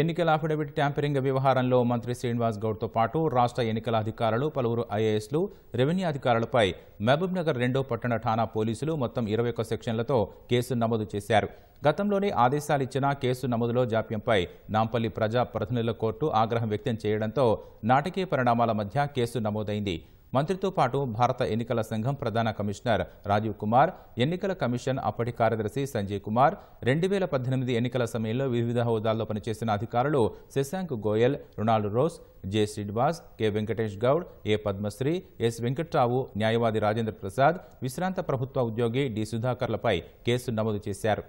ఎన్నికల affidavit tampering వ్యవహారంలో మంత్రి శ్రీనివాస్ గౌడ్తో పాటు రాష్ట్ర ఎన్నికల అధికారులు పలువురు ఐఏఎస్లు రెవెన్యూ అధికారులపై మహబూబ్ నగర్ రెండో పట్టణ ఠానా పోలీసులు మొత్తం ఇరవై ఒక్క సెక్షన్లతో కేసు నమోదు చేశారు గతంలోనే ఆదేశాలిచ్చిన కేసు నమోదులో జాప్యంపై నాంపల్లి ప్రజా ప్రతినిధుల కోర్టు ఆగ్రహం వ్యక్తం చేయడంతో నాటకీయ పరిణామాల మధ్య కేసు నమోదైంది మంత్రితో పాటు భారత ఎన్నికల సంఘం ప్రధాన కమిషనర్ రాజీవ్ కుమార్ ఎన్నికల కమిషన్ అప్పటి కార్యదర్శి సంజయ్ కుమార్ రెండు వేల పద్దెనిమిది ఎన్నికల సమయంలో వివిధ హోదాల్లో పనిచేసిన అధికారులు శశాంక్ గోయల్ రొనాల్డ్ రోస్ జె శ్రీనివాస్ కె వెంకటేష్ గౌడ్ ఏ పద్మశ్రీ ఎస్ వెంకట్రావు న్యాయవాది రాజేంద్ర ప్రసాద్ విశ్రాంత ప్రభుత్వ ఉద్యోగి డి సుధాకర్లపై కేసు నమోదు చేశారు